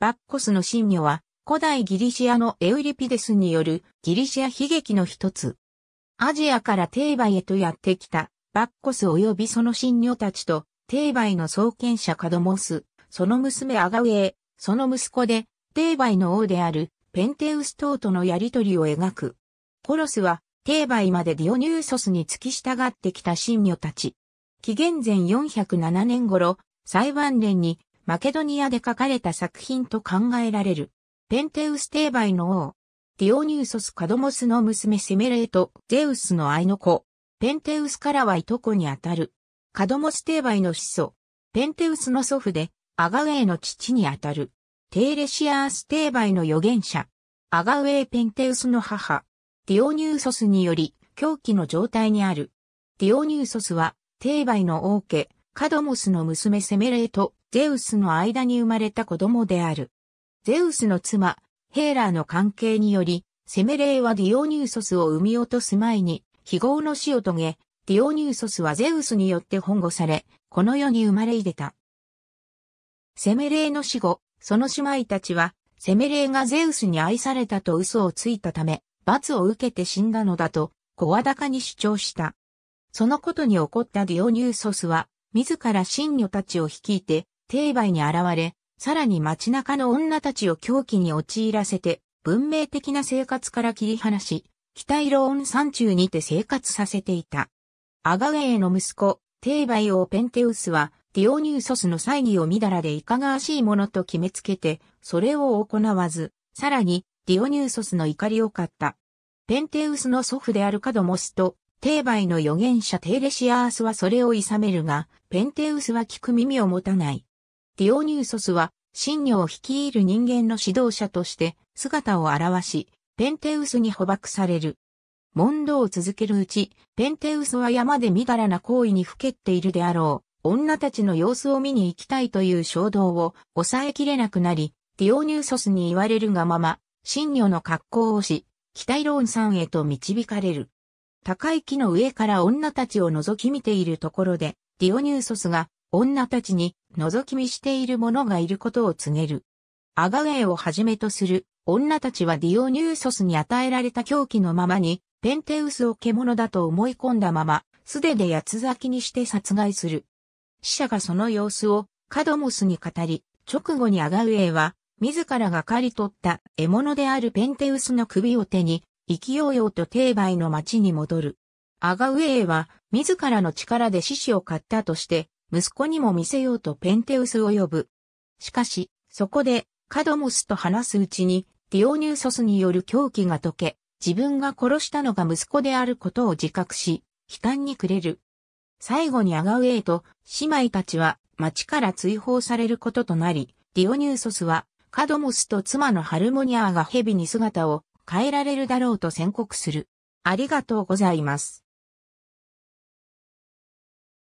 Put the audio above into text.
バッコスの神女は、古代ギリシアのエウリピデスによるギリシア悲劇の一つ。アジアからテーバイへとやってきた、バッコス及びその神女たちと、テーバイの創建者カドモス、その娘アガウェー、その息子で、テーバイの王であるペンテウス等とのやりとりを描く。コロスは、テーバイまでディオニューソスに付き従ってきた神女たち。紀元前407年頃、裁判連にマケドニアで書かれた作品と考えられる。ペンテウステーバイの王。ディオニューソス・カドモスの娘セメレート、ゼウスの愛の子。ペンテウスからはいとこにあたる。カドモステーバイの子祖。ペンテウスの祖父で、アガウェイの父にあたる。テイレシアーステーバイの預言者。アガウェイ・ペンテウスの母。ディオニューソスにより、狂気の状態にある。ディオニューソスは、テーバイの王家、カドモスの娘セメレート、ゼウスの間に生まれた子供である。ゼウスの妻、ヘーラーの関係により、セメレーはディオニューソスを産み落とす前に、非業の死を遂げ、ディオニューソスはゼウスによって本護され、この世に生まれいでた。セメレーの死後、その姉妹たちは、セメレーがゼウスに愛されたと嘘をついたため、罰を受けて死んだのだと、声高に主張した。そのことに怒ったディオニューソスは、自ら神女たちを率いて、定売に現れ、さらに街中の女たちを狂気に陥らせて、文明的な生活から切り離し、北イロン山中にて生活させていた。アガウェイの息子、テイバイ王ペンテウスは、ディオニューソスの祭儀をみだらでいかがわしいものと決めつけて、それを行わず、さらに、ディオニューソスの怒りを買った。ペンテウスの祖父であるカドモスと、テイバイの預言者テイレシアースはそれを諌めるが、ペンテウスは聞く耳を持たない。ディオニューソスは、神女を率いる人間の指導者として姿を現し、ペンテウスに捕獲される。問答を続けるうち、ペンテウスは山でみだらな行為にふけっているであろう。女たちの様子を見に行きたいという衝動を抑えきれなくなり、ディオニューソスに言われるがまま、神女の格好をし、北イローン山へと導かれる。高い木の上から女たちを覗き見ているところで、ディオニューソスが女たちに覗き見している者がいることを告げる。アガウェイをはじめとする女たちはディオニューソスに与えられた狂気のままに、ペンテウスを獣だと思い込んだまま、素手で八つ咲きにして殺害する。死者がその様子をカドモスに語り、直後にアガウェイは、自らが狩り取った獲物であるペンテウスの首を手に、生きようよと定売の町に戻る。アガウェイは、自らの力で獅子を買ったとして、息子にも見せようとペンテウスを呼ぶ。しかし、そこで、カドモスと話すうちに、ディオニューソスによる狂気が解け、自分が殺したのが息子であることを自覚し、悲嘆に暮れる。最後にアガウェイと姉妹たちは町から追放されることとなり、ディオニューソスはカドモスと妻のハルモニアが蛇に姿を変えられるだろうと宣告する。ありがとうございます。